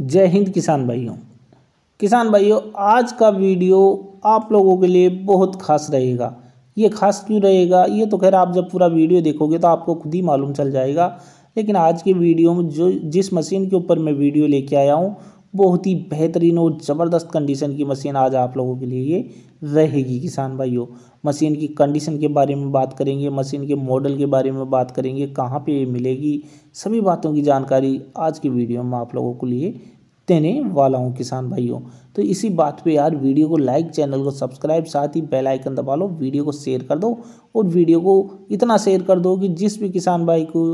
जय हिंद किसान भाइयों किसान भाइयों आज का वीडियो आप लोगों के लिए बहुत खास रहेगा ये खास क्यों रहेगा ये तो खैर आप जब पूरा वीडियो देखोगे तो आपको खुद ही मालूम चल जाएगा लेकिन आज के वीडियो में जो जिस मशीन के ऊपर मैं वीडियो लेके आया हूँ बहुत ही बेहतरीन और ज़बरदस्त कंडीशन की मशीन आज आप लोगों के लिए ये रहेगी किसान भाइयों मशीन की कंडीशन के बारे में बात करेंगे मशीन के मॉडल के बारे में बात करेंगे कहाँ पे ये मिलेगी सभी बातों की जानकारी आज की वीडियो में आप लोगों के लिए देने वाला हूँ किसान भाइयों तो इसी बात पे यार वीडियो को लाइक चैनल को सब्सक्राइब साथ ही बेल आइकन दबा लो वीडियो को शेयर कर दो और वीडियो को इतना शेयर कर दो कि जिस भी किसान भाई को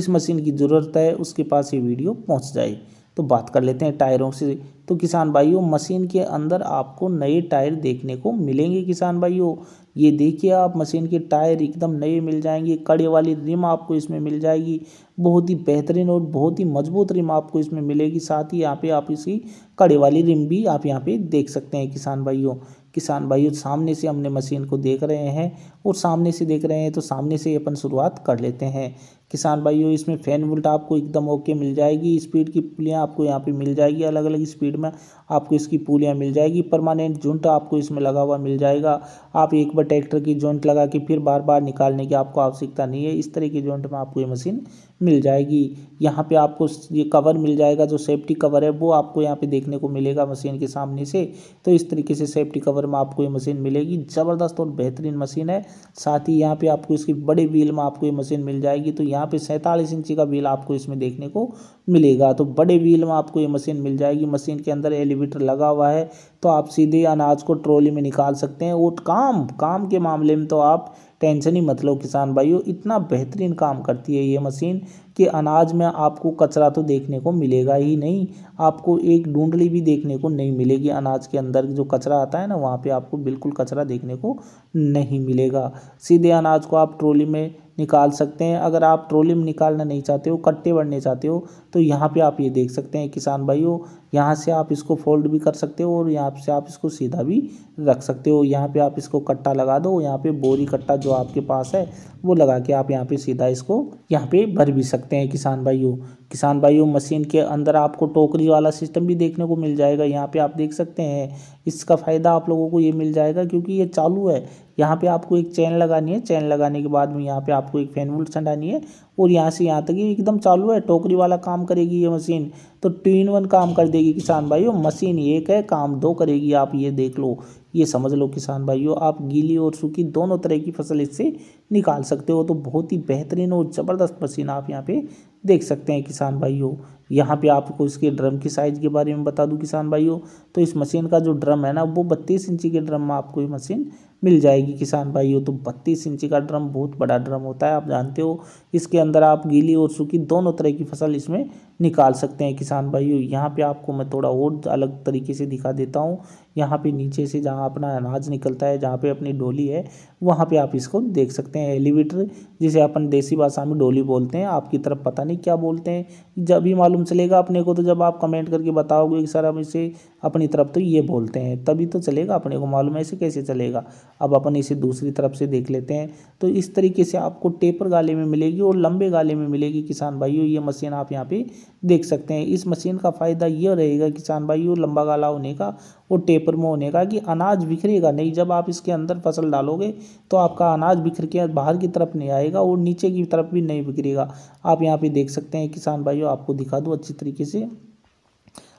इस मशीन की ज़रूरत है उसके पास ये वीडियो पहुँच जाए तो बात कर लेते हैं टायरों से तो किसान भाइयों मशीन के अंदर आपको नए टायर देखने को मिलेंगे किसान भाइयों ये देखिए आप मशीन के टायर एकदम नए मिल जाएंगे कड़े वाली रिम आपको इसमें मिल जाएगी बहुत ही बेहतरीन और बहुत ही मजबूत रिम आपको इसमें मिलेगी साथ ही यहाँ पे आप इसकी कड़े वाली रिम भी आप यहाँ पे देख सकते हैं किसान भाइयों किसान भाइयों सामने से हमने मशीन को देख रहे हैं और सामने से देख रहे हैं तो सामने से अपन शुरुआत कर लेते हैं किसान भाइयों इसमें फैन वोल्ट आपको एकदम ओके मिल जाएगी स्पीड की पुलियाँ आपको यहाँ पे मिल जाएगी अलग अलग स्पीड में आपको इसकी पुलियाँ मिल जाएगी परमानेंट झुंड आपको इसमें लगा हुआ मिल जाएगा आप एक बार ट्रैक्टर की जॉइंट लगा के फिर बार बार निकालने की आपको आवश्यकता नहीं है इस तरह की जॉइंट में आपको ये मशीन मिल जाएगी यहाँ पे आपको ये कवर मिल जाएगा जो सेफ्टी कवर है वो आपको यहाँ पे देखने को मिलेगा मशीन के सामने से तो इस तरीके से सेफ्टी कवर में आपको ये मशीन मिलेगी ज़बरदस्त और बेहतरीन मशीन है साथ ही यहाँ पे आपको इसकी बड़े व्हील में आपको ये मशीन मिल जाएगी तो यहाँ पे सैंतालीस इंची का व्हील आपको इसमें देखने को मिलेगा तो बड़े व्हील में आपको ये मशीन मिल जाएगी मशीन के अंदर एलिवेटर लगा हुआ है तो आप सीधे अनाज को ट्रॉली में निकाल सकते हैं वो काम काम के मामले में तो आप टेंशन ही मत लो किसान भाइयों इतना बेहतरीन काम करती है ये मशीन कि अनाज में आपको कचरा तो देखने को मिलेगा ही नहीं आपको एक ढूंढली भी देखने को नहीं मिलेगी अनाज के अंदर जो कचरा आता है ना वहाँ पे आपको बिल्कुल कचरा देखने को नहीं मिलेगा सीधे अनाज को आप ट्रोली में निकाल सकते हैं अगर आप ट्रोली में निकालना नहीं चाहते हो कट्टे बढ़ने चाहते हो तो यहाँ पे आप ये देख सकते हैं किसान भाइयों यहाँ से आप इसको फोल्ड भी कर सकते हो और यहाँ से आप इसको सीधा भी रख सकते हो यहाँ पे आप इसको कट्टा लगा दो यहाँ पे बोरी कट्टा जो आपके पास है वो लगा के आप यहाँ पे सीधा इसको यहाँ पे भर भी सकते सकते हैं किसान भाइयों किसान भाइयों मशीन के अंदर आपको टोकरी वाला सिस्टम भी देखने को मिल जाएगा यहाँ पे आप देख सकते हैं इसका फ़ायदा आप लोगों को ये मिल जाएगा क्योंकि ये चालू है यहाँ पे आपको एक चैन लगानी है चैन लगाने के बाद में यहाँ पे आपको एक फैन वूल छंडानी है और यहाँ से यहाँ तक ये एकदम चालू है टोकरी वाला काम करेगी ये मशीन तो टू इन वन काम कर देगी किसान भाइयों मशीन एक है काम दो करेगी आप ये देख लो ये समझ लो किसान भाइयों आप गीली और सूखी दोनों तरह की फसल इससे निकाल सकते हो तो बहुत ही बेहतरीन और ज़बरदस्त मशीन आप यहाँ पे देख सकते हैं किसान भाइयों यहाँ पे आपको इसके ड्रम की साइज़ के बारे में बता दूँ किसान भाइयों तो इस मशीन का जो ड्रम है ना वो बत्तीस इंची के ड्रम में आपको ये मशीन मिल जाएगी किसान भाइयों तो बत्तीस इंची का ड्रम बहुत बड़ा ड्रम होता है आप जानते हो इसके अंदर आप गीली और सूखी दोनों तरह की फसल इसमें निकाल सकते हैं किसान भाइयों यहाँ पे आपको मैं थोड़ा और अलग तरीके से दिखा देता हूँ यहाँ पे नीचे से जहाँ अपना अनाज निकलता है जहाँ पे अपनी डोली है वहाँ पे आप इसको देख सकते हैं एलिवेटर जिसे अपन देसी भाषा में डोली बोलते हैं आपकी तरफ पता नहीं क्या बोलते हैं जब ही मालूम चलेगा अपने को तो जब आप कमेंट करके बताओगे कि सर हम इसे अपनी तरफ तो ये बोलते हैं तभी तो चलेगा अपने को मालूम ऐसे कैसे चलेगा अब अपन इसे दूसरी तरफ से देख लेते हैं तो इस तरीके से आपको टेपर गाले में मिलेगी और लंबे गाले में मिलेगी किसान भाइयों ये मशीन आप यहाँ पे देख सकते हैं इस मशीन का फ़ायदा यह रहेगा किसान भाइयों लंबा गाला होने का और टेपर में होने का कि अनाज बिखरेगा नहीं जब आप इसके अंदर फसल डालोगे तो आपका अनाज बिखर के बाहर की तरफ नहीं आएगा और नीचे की तरफ भी नहीं बिखरेगा आप यहाँ पर देख सकते हैं किसान भाइयों आपको दिखा दूँ अच्छी तरीके से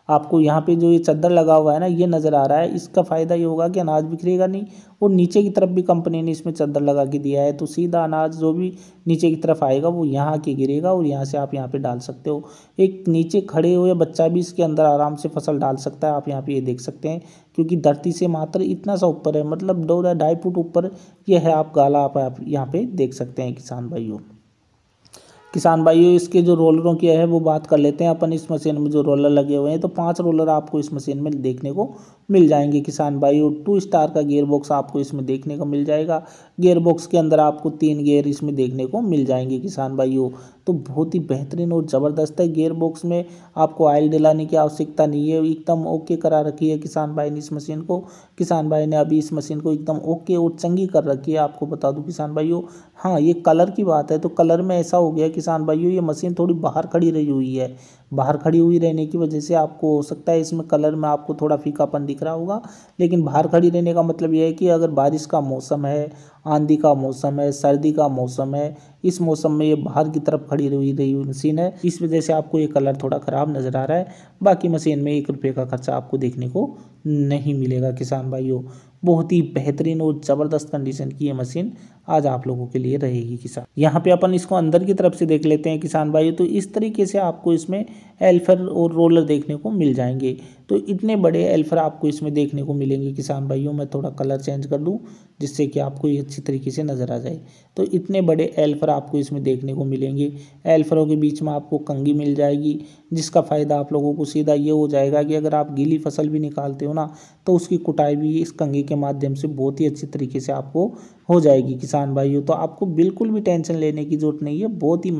आपको यहाँ पे जो ये चद्दर लगा हुआ है ना ये नज़र आ रहा है इसका फ़ायदा ये होगा कि अनाज बिखरेगा नहीं और नीचे की तरफ भी कंपनी ने इसमें चद्दर लगा के दिया है तो सीधा अनाज जो भी नीचे की तरफ आएगा वो यहाँ के गिरेगा और यहाँ से आप यहाँ पे डाल सकते हो एक नीचे खड़े हुए बच्चा भी इसके अंदर आराम से फसल डाल सकता है आप यहाँ पर ये देख सकते हैं क्योंकि धरती से मात्र इतना सा ऊपर है मतलब दो ढाई फुट ऊपर ये है आप गाला आप यहाँ पर देख सकते हैं किसान भाइयों किसान भाइयों इसके जो रोलरों की है वो बात कर लेते हैं अपन इस मशीन में जो रोलर लगे हुए हैं तो पांच रोलर आपको इस मशीन में देखने को मिल जाएंगे किसान भाइयों टू स्टार का गियर बॉक्स आपको इसमें देखने को मिल जाएगा गेयर बॉक्स के अंदर आपको तीन गेयर इसमें देखने को मिल जाएंगे किसान भाइयों तो बहुत ही बेहतरीन और ज़बरदस्त है गेयर बॉक्स में आपको आयल डलाने की आवश्यकता नहीं है एकदम ओके करा रखी है किसान भाई ने इस मशीन को किसान भाई ने अभी इस मशीन को एकदम ओके और चंगी कर रखी है आपको बता दूँ किसान भाइयों हाँ ये कलर की बात है तो कलर में ऐसा हो गया किसान भाइयों ये मशीन थोड़ी बाहर खड़ी रही हुई है बाहर खड़ी हुई रहने की वजह से आपको हो सकता है इसमें कलर में आपको थोड़ा फीकापन दिख रहा होगा लेकिन बाहर खड़ी रहने का मतलब यह है कि अगर बारिश का मौसम है आंधी का मौसम है सर्दी का मौसम है इस मौसम में ये बाहर की तरफ खड़ी हुई रही मशीन है इस वजह से आपको ये कलर थोड़ा ख़राब नज़र आ रहा है बाकी मशीन में एक रुपये का खर्चा आपको देखने को नहीं मिलेगा किसान भाइयों बहुत ही बेहतरीन और ज़बरदस्त कंडीशन की ये मशीन आज आप लोगों के लिए रहेगी किसान यहाँ पे अपन इसको अंदर की तरफ से देख लेते हैं किसान भाई तो इस तरीके से आपको इसमें एल्फर और रोलर देखने को मिल जाएंगे तो इतने बड़े एल्फर आपको इसमें देखने को मिलेंगे किसान भाइयों मैं थोड़ा कलर चेंज कर दूँ जिससे कि आपको ये अच्छी तरीके से नज़र आ जाए तो इतने बड़े एल्फर आपको इसमें देखने को मिलेंगे एल्फरों के बीच में आपको कंगी मिल जाएगी जिसका फ़ायदा आप लोगों को सीधा ये हो जाएगा कि अगर आप गीली फसल भी निकालते हो ना तो उसकी कुटाई भी इस कंगी के माध्यम से बहुत ही अच्छी तरीके से आपको हो जाएगी किसान भाइयों तो आपको बिल्कुल भी टेंशन लेने की ज़रूरत नहीं है बहुत ही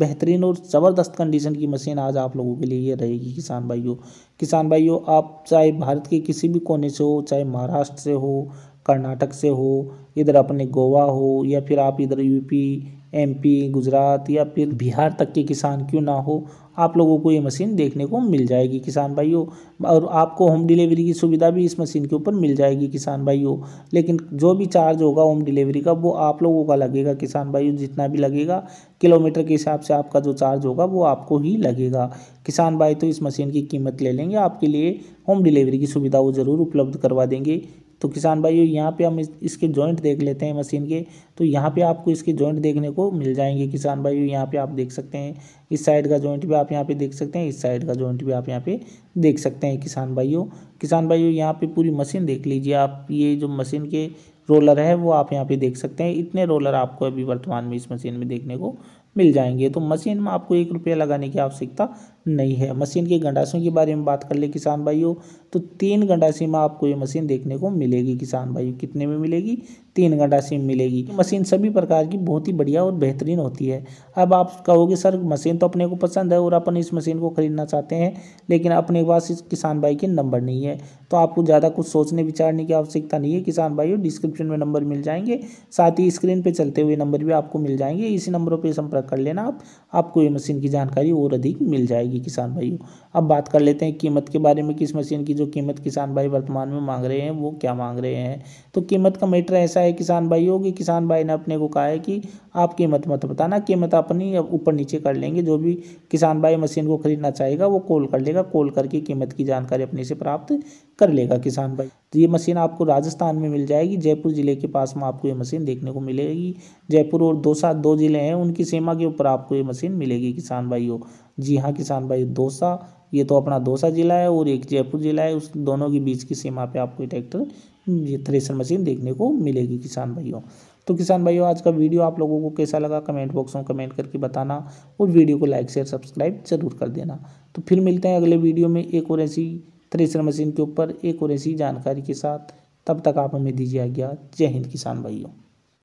बेहतरीन और ज़बरदस्त कंडीशन की मशीन आज आप लोगों के लिए ये रहेगी किसान भाइयों किसान भाइयों आप चाहे भारत के किसी भी कोने से हो चाहे महाराष्ट्र से हो कर्नाटक से हो इधर अपने गोवा हो या फिर आप इधर यूपी एमपी गुजरात या फिर बिहार तक के किसान क्यों ना हो आप लोगों को ये मशीन देखने को मिल जाएगी किसान भाइयों और आपको होम डिलीवरी की सुविधा भी इस मशीन के ऊपर मिल जाएगी किसान भाइयों लेकिन जो भी चार्ज होगा होम डिलीवरी का वो आप लोगों का लगेगा किसान भाइयों जितना भी लगेगा किलोमीटर के हिसाब से आपका जो चार्ज होगा वो आपको ही लगेगा किसान भाई तो इस मशीन की कीमत ले लेंगे आपके लिए होम डिलीवरी की सुविधा वो ज़रूर उपलब्ध करवा देंगे तो किसान भाइयों यहाँ पे हम इसके जॉइंट देख लेते हैं मशीन के तो यहाँ पे आपको इसके जॉइंट देखने को मिल जाएंगे किसान भाइयों यहाँ पे आप देख सकते हैं इस साइड का जॉइंट भी आप यहाँ पे देख सकते हैं इस साइड का जॉइंट भी आप यहाँ पे देख सकते हैं किसान भाइयों किसान भाइयों यहाँ पे पूरी मशीन देख लीजिए आप ये जो मशीन के रोलर है वो आप यहाँ पे देख सकते हैं इतने रोलर आपको अभी वर्तमान में इस मशीन में देखने को मिल जाएंगे तो मशीन में आपको एक रुपया लगाने की आवश्यकता नहीं है मशीन के गंडासों के बारे में बात कर ले किसान भाइयों तो तीन गंडासी में आपको ये मशीन देखने को मिलेगी किसान भाइयों कितने में मिलेगी तीन घंटा सिम मिलेगी मशीन सभी प्रकार की बहुत ही बढ़िया और बेहतरीन होती है अब आप कहोगे सर मशीन तो अपने को पसंद है और अपन इस मशीन को ख़रीदना चाहते हैं लेकिन अपने पास इस किसान भाई के नंबर नहीं है तो आपको ज़्यादा कुछ सोचने विचारने की आवश्यकता नहीं है किसान भाई डिस्क्रिप्शन में नंबर मिल जाएंगे साथ ही स्क्रीन पर चलते हुए नंबर भी आपको मिल जाएंगे इसी नंबरों पर संपर्क कर लेना आप आपको ये मशीन की जानकारी और अधिक मिल जाएगी किसान भाइयों अब बात कर लेते हैं कीमत के बारे में किस मशीन की जो कीमत किसान भाई वर्तमान में मांग रहे हैं वो क्या मांग रहे हैं तो कीमत का मेटर ऐसा ऐसा है किसान भाई होगी किसान भाई ने अपने को कहा है कि आप कीमत मत बताना कीमत अपनी अब ऊपर नीचे कर लेंगे जो भी किसान भाई मशीन को खरीदना चाहेगा वो कॉल कर लेगा कॉल करके कीमत की जानकारी अपने से प्राप्त कर लेगा किसान भाई तो ये मशीन आपको राजस्थान में मिल जाएगी जयपुर ज़िले के पास में आपको ये मशीन देखने को मिलेगी जयपुर और दौसा दो ज़िले हैं उनकी सीमा के ऊपर आपको ये मशीन मिलेगी किसान भाई जी हाँ किसान भाई दोसा ये तो अपना दौसा ज़िला है और एक जयपुर ज़िला है उस दोनों के बीच की सीमा पे आपको ट्रैक्टर ये थ्रेसर मशीन देखने को मिलेगी किसान भाइयों तो किसान भाइयों आज का वीडियो आप लोगों को कैसा लगा कमेंट बॉक्स में कमेंट करके बताना और वीडियो को लाइक शेयर सब्सक्राइब जरूर कर देना तो फिर मिलते हैं अगले वीडियो में एक और ऐसी थ्रेसर मशीन के ऊपर एक और ऐसी जानकारी के साथ तब तक आप हमें दीजिए आज्ञा जय हिंद किसान भाइयों